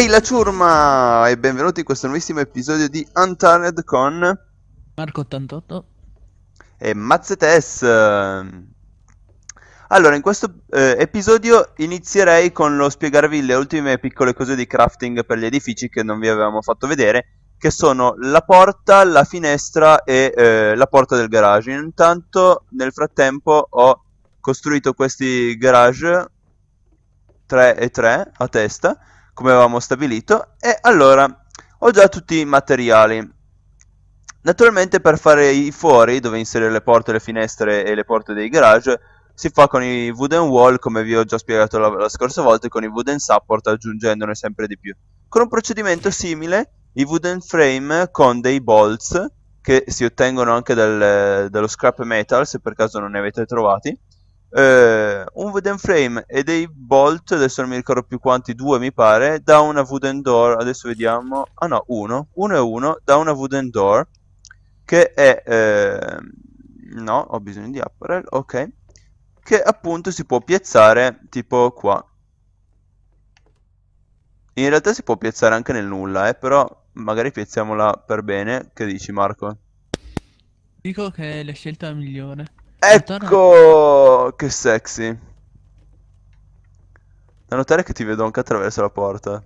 Ehi la ciurma! E benvenuti in questo nuovissimo episodio di Unturned con Marco88 e Mazzetes. Allora, in questo eh, episodio inizierei con lo spiegarvi le ultime piccole cose di crafting per gli edifici che non vi avevamo fatto vedere, che sono la porta, la finestra e eh, la porta del garage. Intanto, nel frattempo, ho costruito questi garage 3 e 3 a testa come avevamo stabilito e allora ho già tutti i materiali naturalmente per fare i fuori dove inserire le porte, le finestre e le porte dei garage si fa con i wooden wall come vi ho già spiegato la, la scorsa volta e con i wooden support aggiungendone sempre di più con un procedimento simile i wooden frame con dei bolts che si ottengono anche dal, dallo scrap metal se per caso non ne avete trovati eh, un wooden frame e dei bolt, adesso non mi ricordo più quanti, due mi pare, da una wooden door, adesso vediamo, ah no, uno, uno e uno, da una wooden door, che è, eh, no, ho bisogno di apparel, ok, che appunto si può piazzare tipo qua. In realtà si può piazzare anche nel nulla, eh, però magari piazziamola per bene, che dici Marco? Dico che è la scelta migliore. Ecco! Che sexy. Da notare che ti vedo anche attraverso la porta.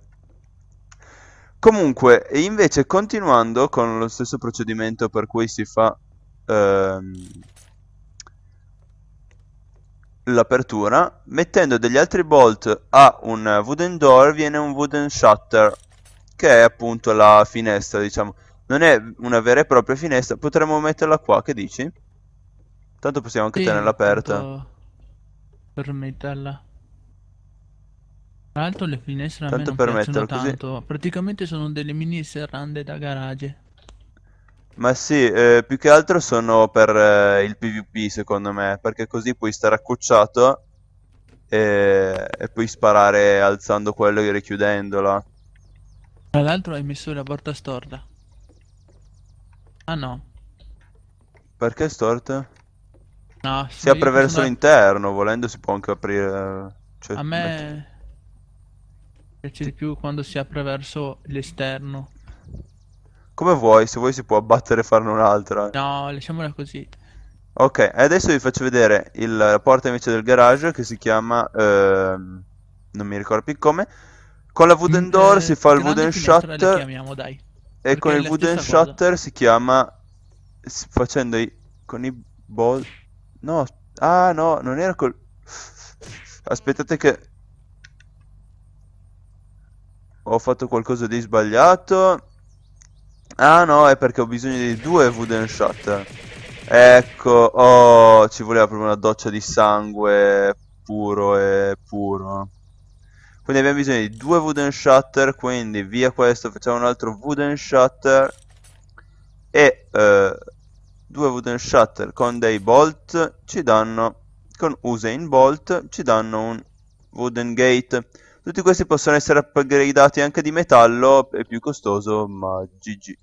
Comunque, invece continuando con lo stesso procedimento per cui si fa ehm, l'apertura, mettendo degli altri bolt a un wooden door viene un wooden shutter, che è appunto la finestra, diciamo. Non è una vera e propria finestra, potremmo metterla qua, che dici? Tanto possiamo anche sì, tenerla aperta. Per metterla. Tra l'altro le finestre tanto a me non piacciono tanto. Così. Praticamente sono delle mini serrande da garage. Ma sì, eh, più che altro sono per eh, il PvP secondo me, perché così puoi stare accucciato e, e puoi sparare alzando quello e richiudendola. Tra l'altro hai messo la porta storta. Ah no. Perché è storta? No, si apre verso sono... l'interno, volendo si può anche aprire... Cioè, a me metti... piace di più quando si apre verso l'esterno. Come vuoi, se vuoi si può abbattere e farne un'altra. No, lasciamola così. Ok, adesso vi faccio vedere il, la porta invece del garage che si chiama... Ehm, non mi ricordo più come. Con la wooden mm, door eh, si fa il wooden shutter. Chiamiamo, dai, e con il wooden shutter cosa. si chiama... Facendo i... Con i ball... No, ah no, non era col... Aspettate che... Ho fatto qualcosa di sbagliato. Ah no, è perché ho bisogno di due wooden shot. Ecco, oh, ci voleva proprio una doccia di sangue puro e puro. Quindi abbiamo bisogno di due wooden shutter, quindi via questo, facciamo un altro wooden shutter. E eh, due wooden shutter con dei bolt ci danno con Usain Bolt ci danno un wooden gate tutti questi possono essere upgradati anche di metallo è più costoso ma gg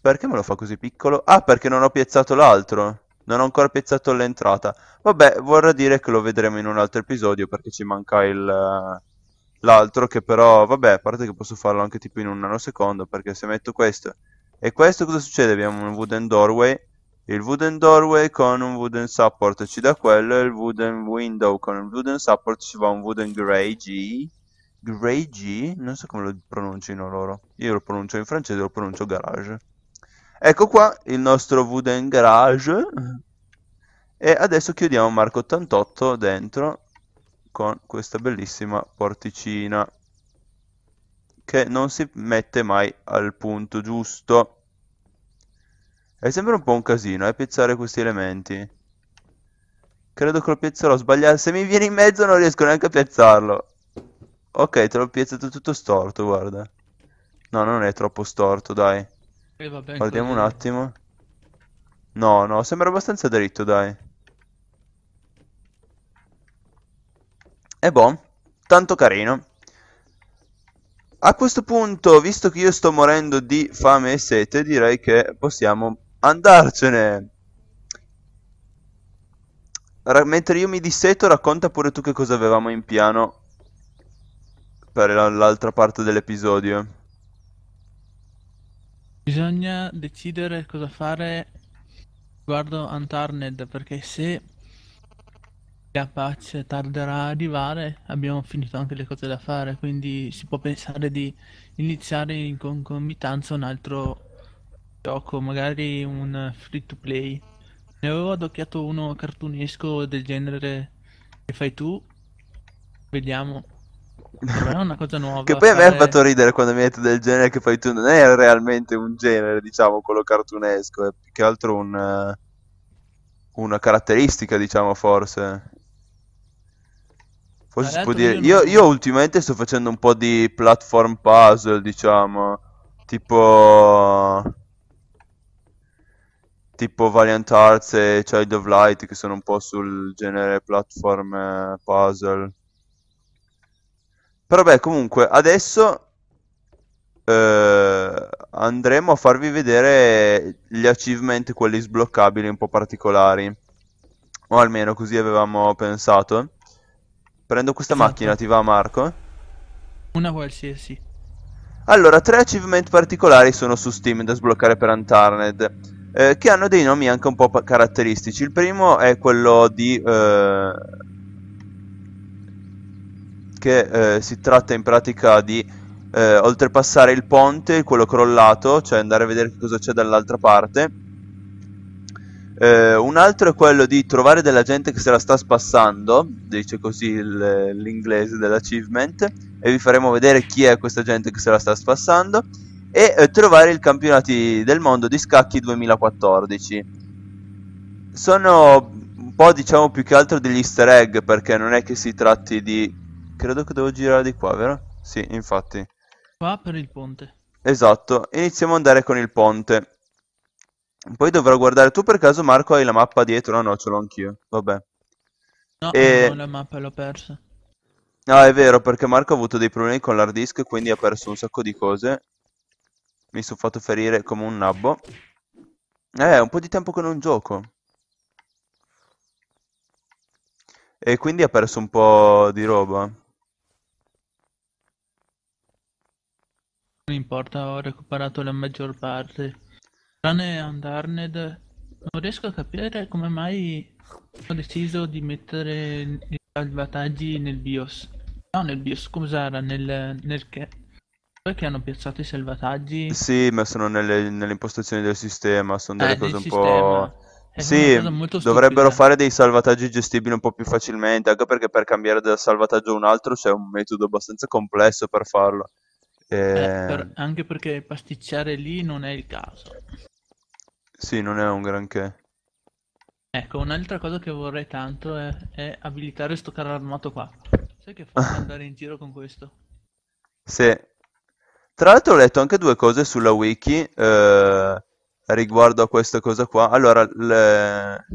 perché me lo fa così piccolo? ah perché non ho piazzato l'altro non ho ancora piazzato l'entrata vabbè vorrà dire che lo vedremo in un altro episodio perché ci manca il l'altro che però vabbè a parte che posso farlo anche tipo in un nanosecondo perché se metto questo e questo cosa succede? Abbiamo un wooden doorway il wooden doorway con un wooden support ci dà quello, il wooden window con un wooden support ci va un wooden grey G. Grey G? Non so come lo pronunciano loro. Io lo pronuncio in francese, lo pronuncio garage. Ecco qua il nostro wooden garage. E adesso chiudiamo Marco 88 dentro con questa bellissima porticina che non si mette mai al punto giusto. È sempre un po' un casino, eh, piazzare questi elementi. Credo che lo piazzerò sbagliato. Se mi viene in mezzo non riesco neanche a piazzarlo. Ok, te l'ho piazzato tutto storto, guarda. No, non è troppo storto, dai. Eh, vabbè, Guardiamo un attimo. No, no, sembra abbastanza dritto, dai. E boh, tanto carino. A questo punto, visto che io sto morendo di fame e sete, direi che possiamo andarcene. Ra- mentre io mi disseto, racconta pure tu che cosa avevamo in piano per l'altra parte dell'episodio. Bisogna decidere cosa fare riguardo Antarned, perché se la pace tarderà a arrivare, abbiamo finito anche le cose da fare, quindi si può pensare di iniziare in concomitanza un altro gioco, magari un free to play. Ne avevo adocchiato uno cartunesco del genere che fai tu. Vediamo. Però è una cosa nuova. che poi fare... a me ha fatto ridere quando mi hai detto del genere che fai tu. Non è realmente un genere, diciamo, quello cartunesco, è più che altro un, eh, una caratteristica, diciamo, forse. Forse si può dire. Io, non... io ultimamente sto facendo un po' di platform puzzle, diciamo. Tipo tipo Valiant Arts e Child of Light che sono un po' sul genere platform eh, puzzle. Però beh, comunque, adesso eh, andremo a farvi vedere gli achievement, quelli sbloccabili un po' particolari. O almeno così avevamo pensato. Prendo questa esatto. macchina, ti va Marco? Una qualsiasi. Allora, tre achievement particolari sono su Steam da sbloccare per Antarned eh, che hanno dei nomi anche un po' caratteristici. Il primo è quello di... Eh, che eh, si tratta in pratica di eh, oltrepassare il ponte, quello crollato, cioè andare a vedere cosa c'è dall'altra parte. Eh, un altro è quello di trovare della gente che se la sta spassando, dice così l'inglese dell'achievement, e vi faremo vedere chi è questa gente che se la sta spassando e eh, trovare il campionato del mondo di scacchi 2014. Sono un po' diciamo più che altro degli easter egg perché non è che si tratti di... Credo che devo girare di qua, vero? Sì, infatti. Qua per il ponte. Esatto, iniziamo ad andare con il ponte. Poi dovrò guardare, tu per caso Marco hai la mappa dietro? No, no, ce l'ho anch'io, vabbè. No, e... no, la mappa, l'ho persa. No, è vero, perché Marco ha avuto dei problemi con l'hard disk, quindi ha perso un sacco di cose mi sono fatto ferire come un nabbo. Eh, un po' di tempo che non gioco. E quindi ha perso un po' di roba. Non importa, ho recuperato la maggior parte. Tranne Undarned, non riesco a capire come mai ho deciso di mettere i salvataggi nel BIOS. No, nel BIOS, scusa, nel, nel, che hanno piazzato i salvataggi. Sì, ma sono nelle, nelle impostazioni del sistema, sono delle eh, cose un sistema. po'... Eh, è sì, dovrebbero fare dei salvataggi gestibili un po' più facilmente, anche perché per cambiare da salvataggio a un altro c'è un metodo abbastanza complesso per farlo. E... Eh, eh, per... anche perché pasticciare lì non è il caso. Sì, non è un granché. Ecco, un'altra cosa che vorrei tanto è, è abilitare sto carro armato qua. Sai che fa andare in giro con questo? Sì, tra l'altro ho letto anche due cose sulla wiki eh, riguardo a questa cosa qua. Allora, le-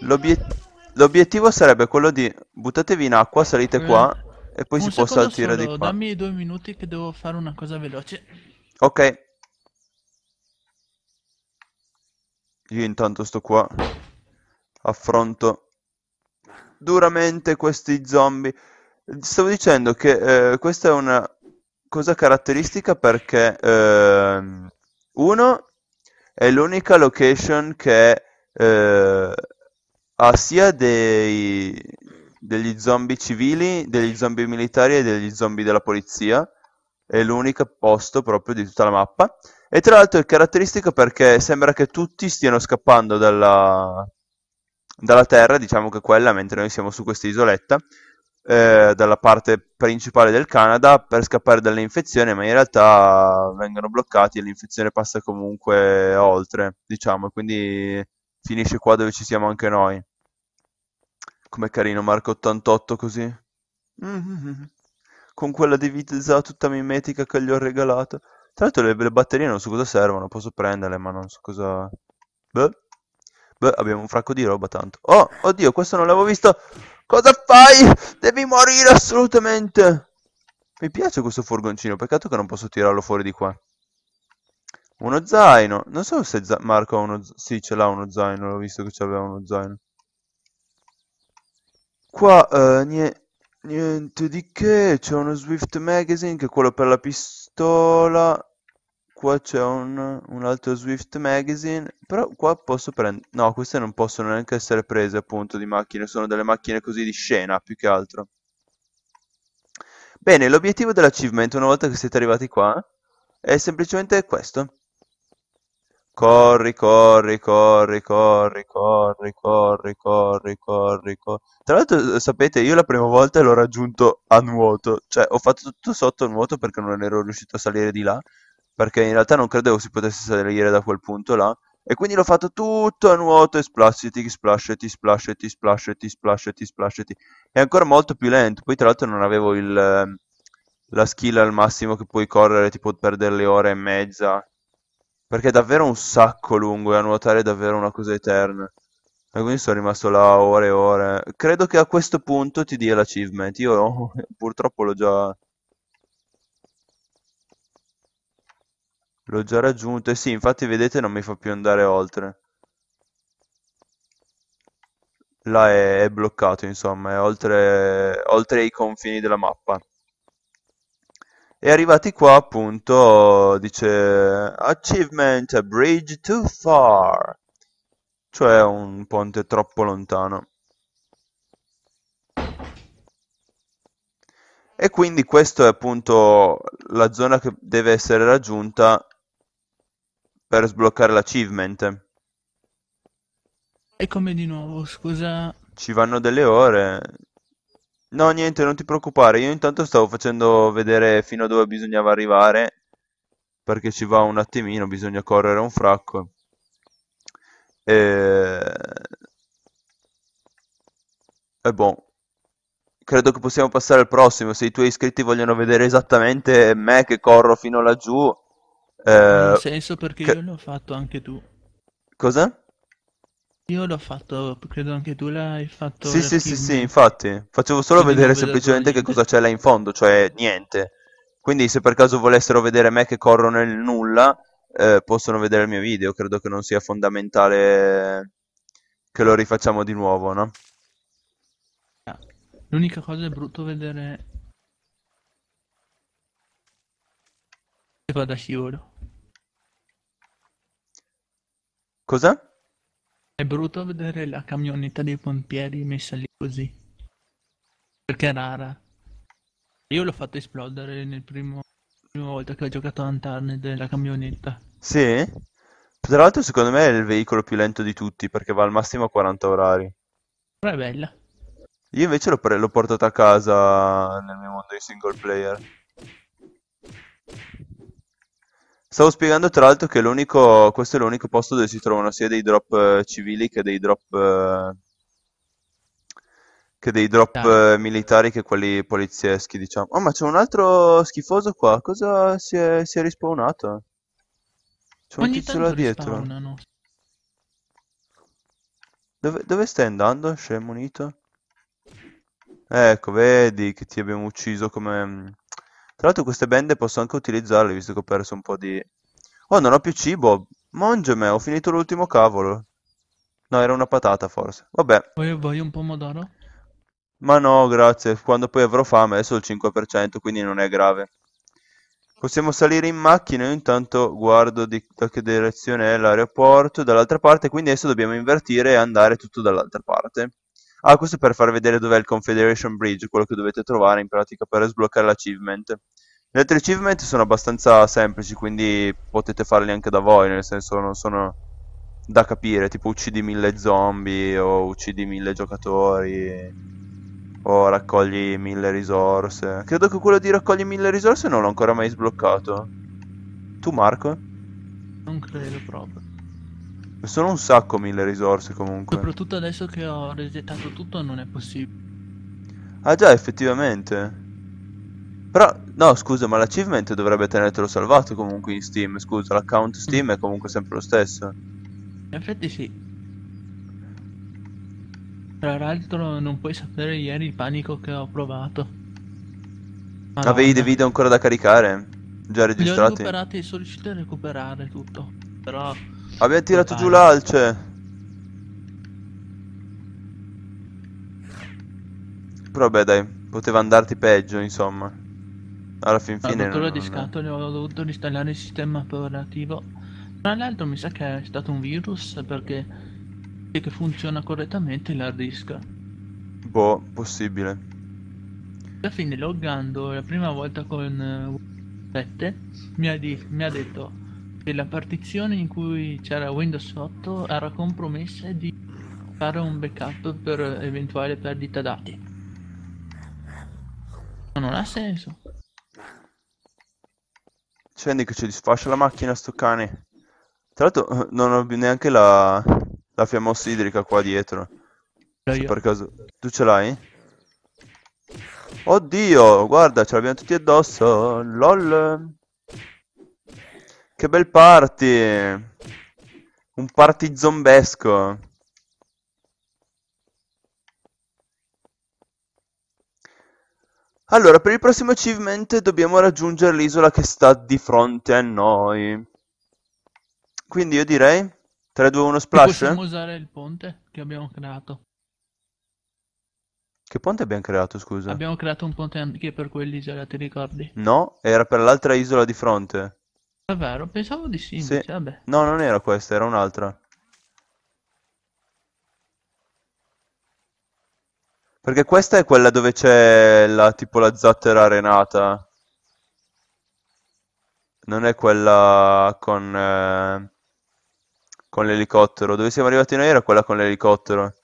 l'obiet- l'obiettivo sarebbe quello di buttatevi in acqua, salite mm. qua e poi Un si può secondo saltire di solo, qua. dammi due minuti che devo fare una cosa veloce. Ok. Io intanto sto qua. Affronto duramente questi zombie. Stavo dicendo che eh, questa è una cosa caratteristica perché ehm, uno è l'unica location che eh, ha sia dei, degli zombie civili, degli zombie militari e degli zombie della polizia. È l'unico posto proprio di tutta la mappa. E tra l'altro è caratteristico perché sembra che tutti stiano scappando dalla, dalla Terra, diciamo che quella, mentre noi siamo su questa isoletta eh, dalla parte principale del Canada per scappare dalle infezioni, ma in realtà vengono bloccati e l'infezione passa comunque oltre, diciamo, quindi finisce qua dove ci siamo anche noi. Com'è carino Marco 88 così? Mm-hmm. Con quella divisa tutta mimetica che gli ho regalato. Tra l'altro le, le, batterie non so cosa servono, posso prenderle, ma non so cosa... Beh, beh abbiamo un fracco di roba tanto. Oh, oddio, questo non l'avevo visto! Cosa fai? Devi morire assolutamente! Mi piace questo furgoncino, peccato che non posso tirarlo fuori di qua. Uno zaino. Non so se Marco ha uno Sì, ce l'ha uno zaino, l'ho visto che c'aveva uno zaino. Qua, eh, niente, niente di che, c'è uno Swift Magazine che è quello per la pistola qua c'è un, un, altro Swift Magazine, però qua posso prendere... No, queste non possono neanche essere prese appunto di macchine, sono delle macchine così di scena più che altro. Bene, l'obiettivo dell'achievement una volta che siete arrivati qua è semplicemente questo. Corri, corri, corri, corri, corri, corri, corri, corri, corri. Tra l'altro, eh, sapete, io la prima volta l'ho raggiunto a nuoto, cioè ho fatto tutto sotto a nuoto perché non ero riuscito a salire di là perché in realtà non credevo si potesse salire da quel punto là. E quindi l'ho fatto tutto a nuoto e splashiti, splashiti, splashiti, splashiti, splashiti, splashiti. È ancora molto più lento. Poi tra l'altro non avevo il, ehm, la skill al massimo che puoi correre, tipo per delle ore e mezza. Perché è davvero un sacco lungo e a nuotare è davvero una cosa eterna. E quindi sono rimasto là ore e ore. Credo che a questo punto ti dia l'achievement. Io purtroppo l'ho già... L'ho già raggiunto e sì, infatti vedete non mi fa più andare oltre. Là è, è bloccato, insomma, è oltre, oltre i confini della mappa. E arrivati qua, appunto, dice Achievement a bridge too far, cioè un ponte troppo lontano. E quindi questa è appunto la zona che deve essere raggiunta per sbloccare l'achievement. E come di nuovo, scusa? Ci vanno delle ore. No, niente, non ti preoccupare. Io intanto stavo facendo vedere fino a dove bisognava arrivare. Perché ci va un attimino, bisogna correre un fracco. E... E boh. Credo che possiamo passare al prossimo. Se i tuoi iscritti vogliono vedere esattamente me che corro fino laggiù, eh, senso perché che... io l'ho fatto anche tu. Cosa? Io l'ho fatto, credo anche tu l'hai fatto. Sì, sì, sì, sì, infatti. Facevo solo Quindi vedere semplicemente che cosa c'è là in fondo, cioè niente. Quindi se per caso volessero vedere me che corro nel nulla, eh, possono vedere il mio video. Credo che non sia fondamentale che lo rifacciamo di nuovo, no? L'unica cosa è brutto vedere... E vado a scivolo. Cosa? È brutto vedere la camionetta dei pompieri messa lì così. Perché è rara. Io l'ho fatto esplodere nel primo prima volta che ho giocato a Uncharted della camionetta. Sì? Tra l'altro secondo me è il veicolo più lento di tutti perché va al massimo a 40 orari. Però è bella. Io invece l'ho, pre- l'ho portata a casa nel mio mondo di single player. Stavo spiegando tra l'altro che l'unico, questo è l'unico posto dove si trovano sia dei drop eh, civili che dei drop, eh, che dei drop eh, militari che quelli polizieschi, diciamo. Oh, ma c'è un altro schifoso qua. Cosa si è, si è rispawnato? C'è un Ogni tizio là dietro. Dove, dove stai andando, scemo unito? Ecco, vedi che ti abbiamo ucciso come... Mm, tra l'altro queste bende posso anche utilizzarle, visto che ho perso un po' di... Oh, non ho più cibo! Mangiame, ho finito l'ultimo cavolo. No, era una patata forse. Vabbè. Voglio, voglio un pomodoro? Ma no, grazie. Quando poi avrò fame è solo il 5%, quindi non è grave. Possiamo salire in macchina, io intanto guardo di, da che direzione è l'aeroporto, dall'altra parte, quindi adesso dobbiamo invertire e andare tutto dall'altra parte. Ah, questo è per far vedere dov'è il Confederation Bridge, quello che dovete trovare in pratica per sbloccare l'achievement. Le altre achievement sono abbastanza semplici, quindi potete farli anche da voi, nel senso non sono da capire, tipo uccidi mille zombie o uccidi mille giocatori o raccogli mille risorse. Credo che quello di raccogli mille risorse non l'ho ancora mai sbloccato. Tu Marco? Non credo proprio. Sono un sacco mille risorse comunque. Soprattutto adesso che ho resettato tutto non è possibile. Ah già, effettivamente. Però, no, scusa, ma l'achievement dovrebbe tenertelo salvato comunque in Steam. Scusa, l'account Steam mm. è comunque sempre lo stesso. In effetti sì. Tra l'altro non puoi sapere ieri il panico che ho provato. Madonna. Avevi dei video ancora da caricare? Già registrati? Li ho recuperati, sono riuscito a recuperare tutto. Però Abbiamo tirato giù l'alce. Però beh dai, poteva andarti peggio insomma. Alla fin fine... Rottura di scatole ho dovuto installare il sistema operativo. Tra l'altro mi sa che è stato un virus perché che funziona correttamente l'hard disk. Boh, possibile. Alla fine loggando la prima volta con 7 eh, mi mi ha detto che la partizione in cui c'era Windows 8 era compromessa di fare un backup per eventuale perdita dati. Ma non ha senso. Scendi che ci disfascia la macchina sto cane. Tra l'altro eh, non ho neanche la, la fiamma ossidrica qua dietro. Se per caso... Tu ce l'hai? Oddio, guarda, ce l'abbiamo tutti addosso. LOL. Che bel party! Un party zombesco. Allora, per il prossimo achievement dobbiamo raggiungere l'isola che sta di fronte a noi. Quindi io direi 3, 2, 1 splash. E Possiamo usare il ponte che abbiamo creato. Che ponte abbiamo creato, scusa? Abbiamo creato un ponte anche per quell'isola, ti ricordi? No, era per l'altra isola di fronte. Davvero? pensavo di sì, sì. vabbè. No, non era questa, era un'altra. Perché questa è quella dove c'è la, tipo la zattera arenata. Non è quella con, eh, con l'elicottero. Dove siamo arrivati noi era quella con l'elicottero.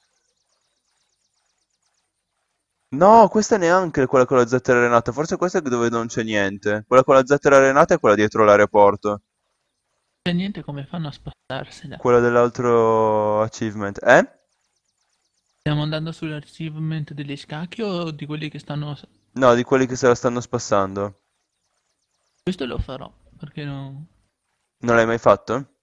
No, questa neanche è quella con la zattera arenata, forse questa è dove non c'è niente. Quella con la zattera arenata è quella dietro l'aeroporto. C'è niente come fanno a spostarsela. Quella dell'altro achievement, eh? Stiamo andando sull'achievement degli scacchi o di quelli che stanno... No, di quelli che se la stanno spassando. Questo lo farò, perché no... Non l'hai mai fatto?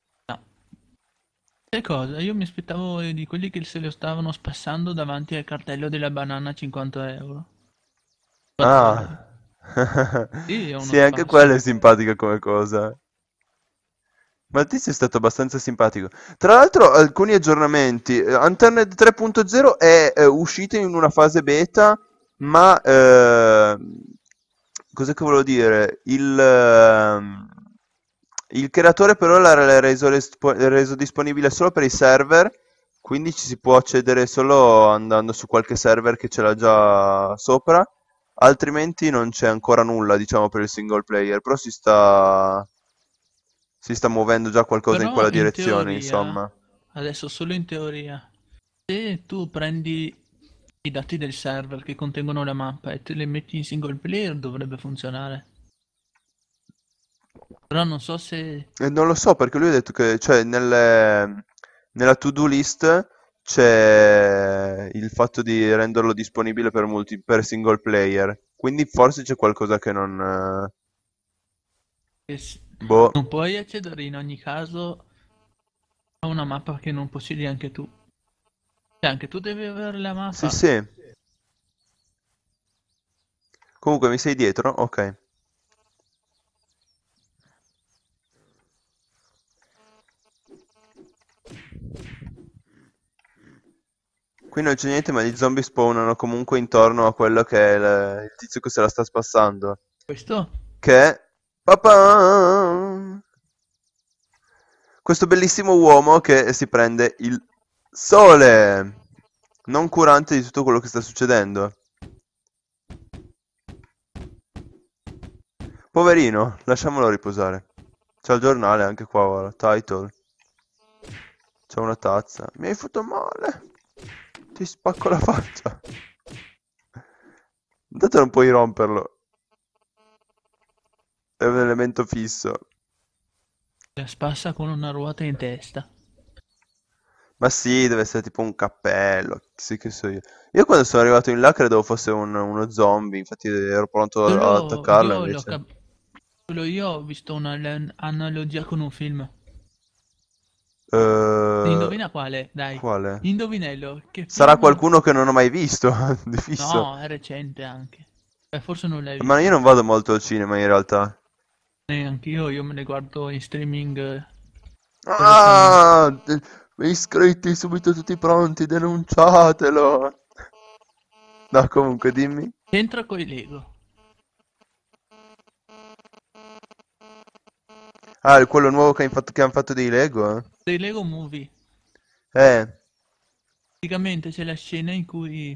Sai cosa? Io mi aspettavo di quelli che se lo stavano spassando davanti al cartello della banana 50 euro. Ah. sì, è uno sì, anche quella è simpatica come cosa. Ma il tizio è stato abbastanza simpatico. Tra l'altro, alcuni aggiornamenti. Eh, Internet 3.0 è eh, uscito in una fase beta, ma... Eh, cos'è che volevo dire? Il... Eh, il creatore per ora l'ha reso, reso disponibile solo per i server, quindi ci si può accedere solo andando su qualche server che ce l'ha già sopra, altrimenti non c'è ancora nulla, diciamo, per il single player, però si sta si sta muovendo già qualcosa però in quella in direzione, teoria, insomma. Adesso solo in teoria. Se tu prendi i dati del server che contengono la mappa e te li metti in single player dovrebbe funzionare. Però non so se... Eh, non lo so perché lui ha detto che cioè, nel, nella to-do list c'è il fatto di renderlo disponibile per, multi, per single player. Quindi forse c'è qualcosa che non... Eh, boh. Non puoi accedere in ogni caso a una mappa che non possiedi anche tu. Cioè anche tu devi avere la mappa. Sì, sì. Comunque mi sei dietro? Ok. qui non c'è niente, ma gli zombie spawnano comunque intorno a quello che è il, il tizio che se la sta spassando. Questo? Che è... Papà! Questo bellissimo uomo che si prende il sole! Non curante di tutto quello che sta succedendo. Poverino, lasciamolo riposare. C'è il giornale anche qua, guarda, title. C'è una tazza. Mi hai fatto male. Ti spacco la faccia. Intanto non puoi romperlo. È un elemento fisso. La spassa con una ruota in testa. Ma sì, deve essere tipo un cappello, sì che so io. Io quando sono arrivato in là credevo fosse un- uno zombie, infatti ero pronto ad attaccarlo. Però io cap- Io ho visto un'analogia con un film. Uh... Indovina quale, dai. Quale? Indovinello. Che Sarà qualcuno che non ho mai visto, di fisso. No, è recente anche. Eh, forse non l'hai visto. Ma io non vado molto al cinema in realtà. Neanche io, io me ne guardo in streaming. Eh, ah! Iscritti subito tutti pronti, denunciatelo! No, comunque dimmi. Entra con i Lego. Ah, quello nuovo che hanno fatto, che han fatto dei Lego? Eh? Dei Lego Movie. Eh. Praticamente c'è la scena in cui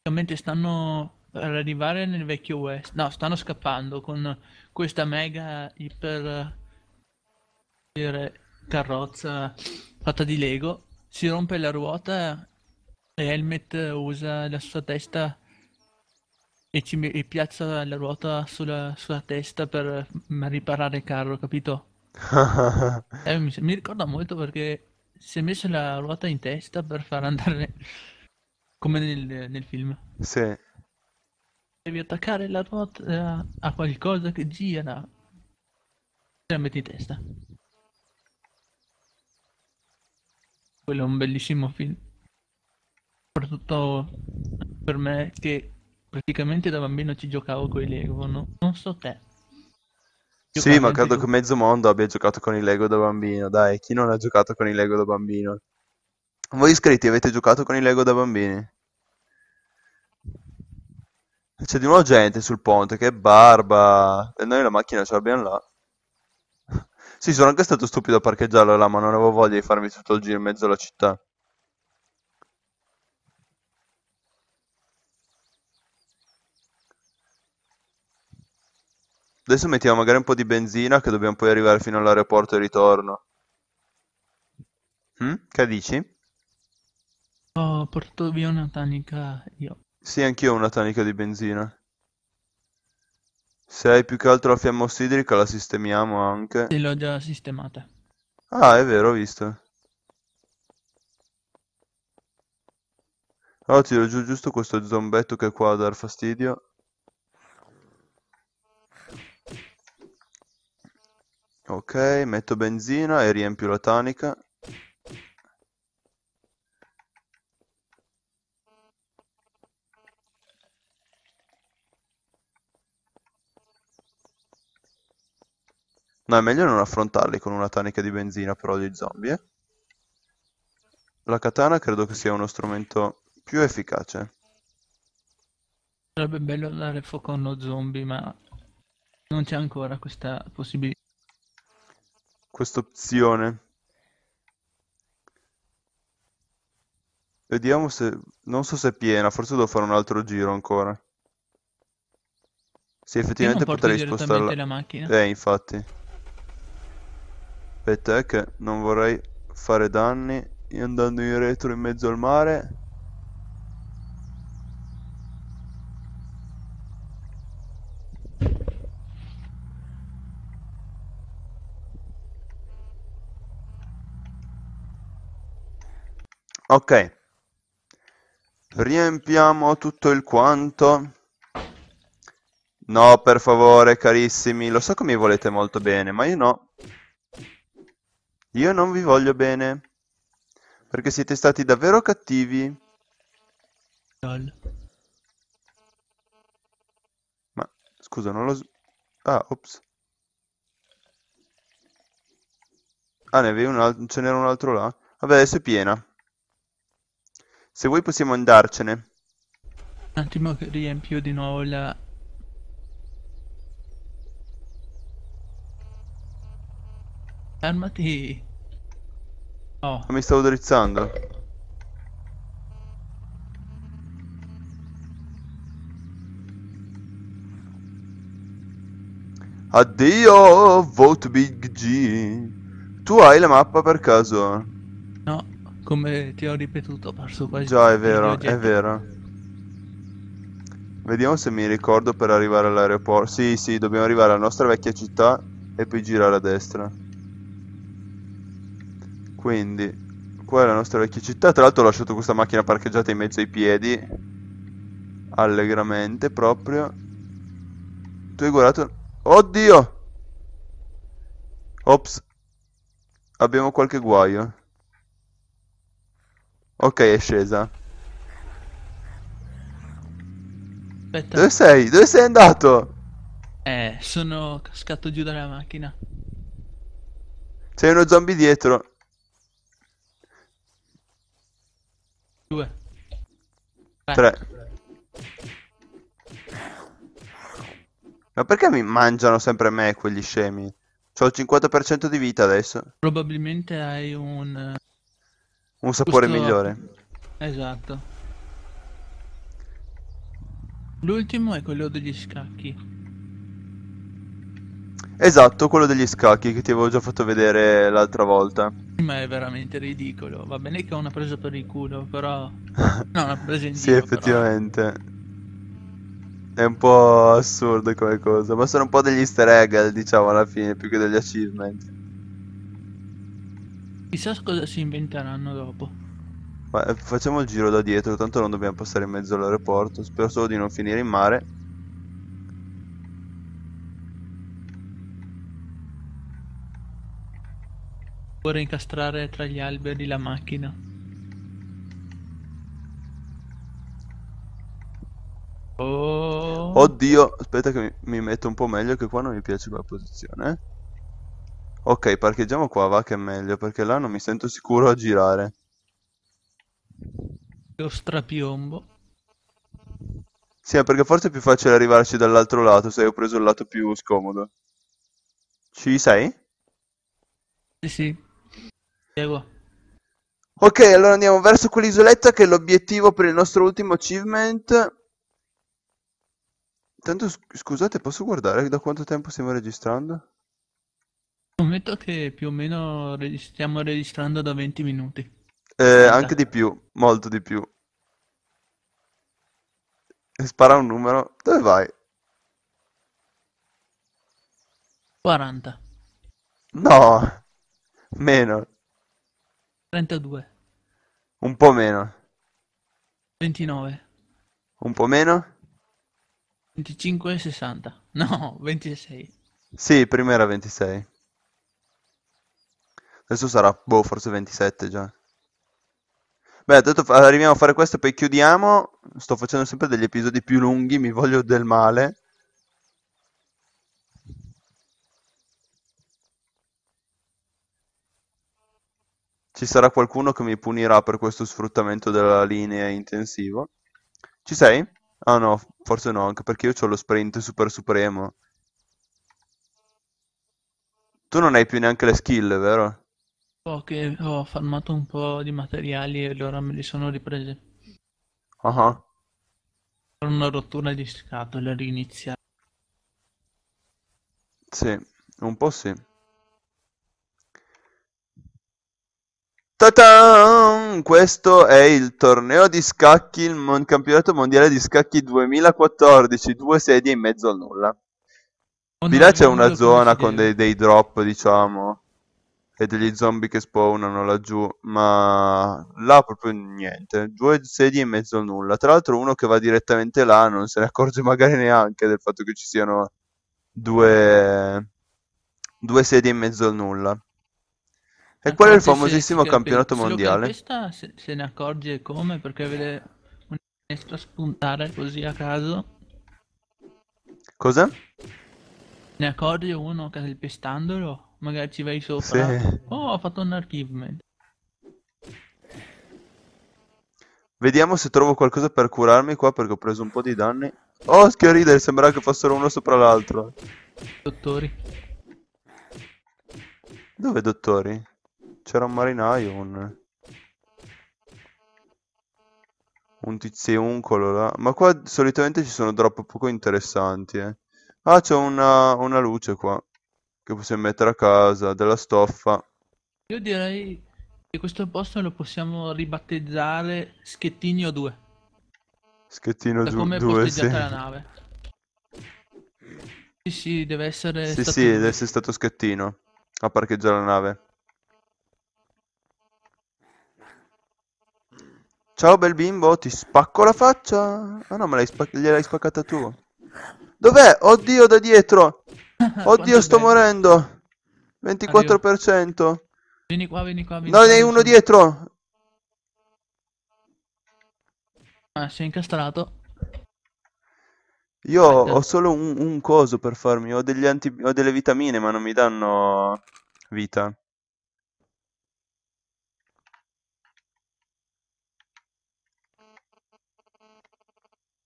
praticamente stanno per arrivare nel vecchio West. No, stanno scappando con questa mega iper dire, carrozza fatta di Lego. Si rompe la ruota e Helmet usa la sua testa e, ci, e piazza la ruota sulla, sua testa per riparare il carro, capito? eh, mi, mi, ricorda molto perché si è messo la ruota in testa per far andare come nel, nel film. Sì. Devi attaccare la ruota eh, a qualcosa che gira. Te la metti in testa. Quello è un bellissimo film. Soprattutto per me che praticamente da bambino ci giocavo con i Lego, no? non so te. Sì, ma credo che mezzo mondo abbia giocato con i Lego da bambino. Dai, chi non ha giocato con i Lego da bambino? Voi iscritti avete giocato con i Lego da bambini? C'è di nuovo gente sul ponte, che barba! E noi la macchina ce l'abbiamo là. Sì, sono anche stato stupido a parcheggiarla là, ma non avevo voglia di farmi tutto il giro in mezzo alla città. Adesso mettiamo magari un po' di benzina che dobbiamo poi arrivare fino all'aeroporto e ritorno. Hm? Che dici? Ho portato via una tanica io. Sì, anch'io ho una tanica di benzina. Se hai più che altro la fiamma ossidrica la sistemiamo anche. Sì, l'ho già sistemata. Ah, è vero, ho visto. Allora oh, tiro giù giusto questo zombetto che è qua a dar fastidio. Ok, metto benzina e riempio la tanica. No, è meglio non affrontarli con una tanica di benzina, però, di zombie. Eh. La katana credo che sia uno strumento più efficace. Sarebbe bello andare fuoco a uno zombie, ma non c'è ancora questa possibilità quest'opzione. Vediamo se... Non so se è piena, forse devo fare un altro giro ancora. Sì, effettivamente potrei spostare la macchina? Eh, infatti. Aspetta, è eh, che non vorrei fare danni andando in retro in mezzo al mare. Ok, riempiamo tutto il quanto. No, per favore, carissimi, lo so che mi volete molto bene, ma io no. Io non vi voglio bene, perché siete stati davvero cattivi. Lol. Ma, scusa, non lo... Ah, ops. Ah, ne avevi un altro... ce n'era un altro là? Vabbè, adesso è piena. Se vuoi possiamo andarcene. Un attimo che riempio di nuovo la... Fermati! Oh. Mi stavo drizzando. Addio, Vote Big G. Tu hai la mappa per caso? No. Come ti ho ripetuto, passo quasi. Già, è vero, è vero. Vediamo se mi ricordo per arrivare all'aeroporto. Sì, sì, dobbiamo arrivare alla nostra vecchia città e poi girare a destra. Quindi, qua è la nostra vecchia città. Tra l'altro ho lasciato questa macchina parcheggiata in mezzo ai piedi. Allegramente proprio. Tu hai guardato... Oddio! Ops. Abbiamo qualche guaio. Ok, è scesa. Aspetta. Dove sei? Dove sei andato? Eh, sono cascato giù dalla macchina. C'è uno zombie dietro. Due. Tre. Tre. Ma perché mi mangiano sempre me quegli scemi? C'ho il 50% di vita adesso. Probabilmente hai un... Eh, un sapore Questo... migliore. Esatto. L'ultimo è quello degli scacchi. Esatto, quello degli scacchi che ti avevo già fatto vedere l'altra volta. Ma è veramente ridicolo. Va bene che ho una presa per il culo, però... No, una presa in Sì, effettivamente. Però. È un po' assurdo come cosa, ma sono un po' degli easter egg, diciamo, alla fine, più che degli achievement. Chissà cosa si inventeranno dopo. Ma eh, facciamo il giro da dietro, tanto non dobbiamo passare in mezzo all'aeroporto. Spero solo di non finire in mare. Vorrei incastrare tra gli alberi la macchina. Oh. Oddio, aspetta che mi, mi metto un po' meglio che qua non mi piace quella posizione. Eh? Ok, parcheggiamo qua, va che è meglio, perché là non mi sento sicuro a girare. Lo strapiombo. Sì, perché forse è più facile arrivarci dall'altro lato, se ho preso il lato più scomodo. Ci sei? Sì, sì. Seguo. Ok, allora andiamo verso quell'isoletta che è l'obiettivo per il nostro ultimo achievement. Tanto, scusate, posso guardare da quanto tempo stiamo registrando? Scommetto che più o meno stiamo registrando da 20 minuti. Eh, anche di più, molto di più. Spara un numero. Dove vai? 40, No, meno, 32, un po' meno, 29, un po' meno. 25 e 60. No, 26. Sì, prima era 26. Adesso sarà, boh, forse 27 già. Beh, detto, arriviamo a fare questo e poi chiudiamo. Sto facendo sempre degli episodi più lunghi, mi voglio del male. Ci sarà qualcuno che mi punirà per questo sfruttamento della linea intensivo. Ci sei? Ah no, forse no, anche perché io ho lo sprint super supremo. Tu non hai più neanche le skill, vero? che ho farmato un po' di materiali e allora me li sono ripresi. Ah. uh una rottura di scatole riniziare. Sì, un po' sì. Ta-tan! Questo è il torneo di scacchi, il mon- campionato mondiale di scacchi 2014, due sedie in mezzo al nulla. di là c'è una zona con dei, dei drop, diciamo e degli zombie che spawnano laggiù, ma là proprio niente. Due sedie in mezzo a nulla. Tra l'altro uno che va direttamente là non se ne accorge magari neanche del fatto che ci siano due, due sedie in mezzo a nulla. E Anche quello è il famosissimo campionato campi- mondiale. Questa se, se ne accorge come? Perché vede un finestra spuntare così a caso. Cosa? Ne accorge uno calpestandolo? magari ci vai sopra. Sì. Oh, ho fatto un achievement. Vediamo se trovo qualcosa per curarmi qua perché ho preso un po' di danni. Oh, che ridere, sembrava che fossero uno sopra l'altro. Dottori. Dove dottori? C'era un marinaio, un... Un tizioncolo là. Ma qua solitamente ci sono drop poco interessanti, eh. Ah, c'è una, una luce qua che possiamo mettere a casa, della stoffa. Io direi che questo posto lo possiamo ribattezzare Schettino 2. Schettino 2, come posteggiata sì. la nave. Sì, sì, deve essere sì, stato... Sì, deve essere stato Schettino a parcheggiare la nave. Ciao bel bimbo, ti spacco la faccia. Ah no, me l'hai spac- gliel'hai spaccata tu. Dov'è? Oddio, da dietro. Oddio, sto bello. morendo. 24%. Arrivo. Vieni qua, vieni qua, vieni No, ne hai uno dietro. Ah, si è incastrato. Io Aspetta. ho solo un, un, coso per farmi, ho, degli anti... ho delle vitamine ma non mi danno vita.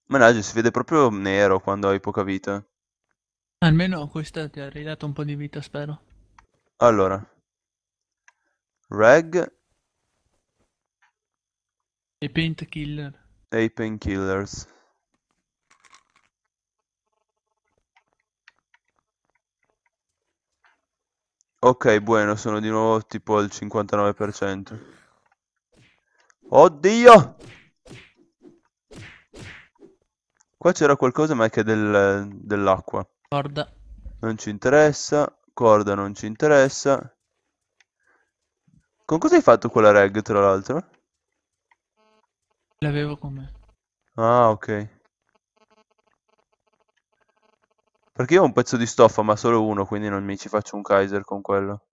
Mannaggia, si vede proprio nero quando hai poca vita. Almeno questa ti ha ridato un po' di vita, spero. Allora. Rag. E Paint Killer. E i Paint Killers. Ok, buono, sono di nuovo tipo al 59%. Oddio! Qua c'era qualcosa ma è che del, dell'acqua. Corda. Non ci interessa. Corda non ci interessa. Con cosa hai fatto quella reg, tra l'altro? L'avevo con me. Ah, ok. Perché io ho un pezzo di stoffa, ma solo uno, quindi non mi ci faccio un Kaiser con quello.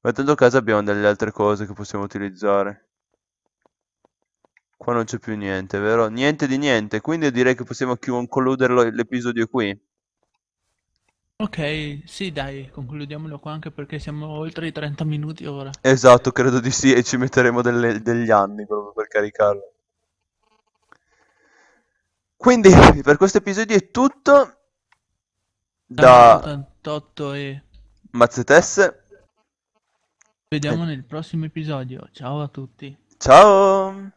Ma tanto a casa abbiamo delle altre cose che possiamo utilizzare. Qua non c'è più niente, vero? Niente di niente, quindi direi che possiamo concludere l'episodio qui. Ok, sì dai, concludiamolo qua anche perché siamo oltre i 30 minuti ora. Esatto, credo di sì e ci metteremo delle, degli anni proprio per caricarlo. Quindi per questo episodio è tutto da 88 e Mazzetesse. Vediamo e... Eh. nel prossimo episodio. Ciao a tutti. Ciao.